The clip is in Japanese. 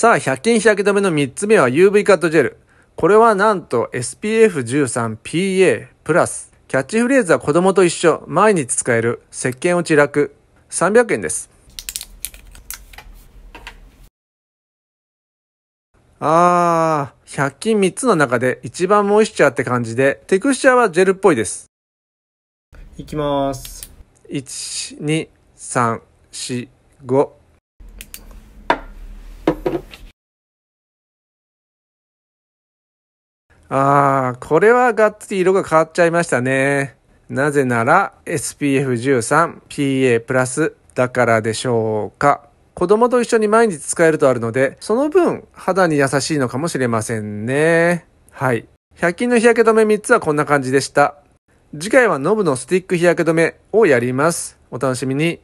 さあ、100均日焼け止めの3つ目は UV カットジェル。これはなんと SPF13PA プラス。キャッチフレーズは子供と一緒、毎日使える、石鹸落ち楽。300円です。あー、100均3つの中で一番モイスチャーって感じで、テクスチャーはジェルっぽいです。いきます。1、2、3、4、5。ああ、これはがっつり色が変わっちゃいましたね。なぜなら SPF13、PA プラスだからでしょうか。子供と一緒に毎日使えるとあるので、その分肌に優しいのかもしれませんね。はい。100均の日焼け止め3つはこんな感じでした。次回はノブのスティック日焼け止めをやります。お楽しみに。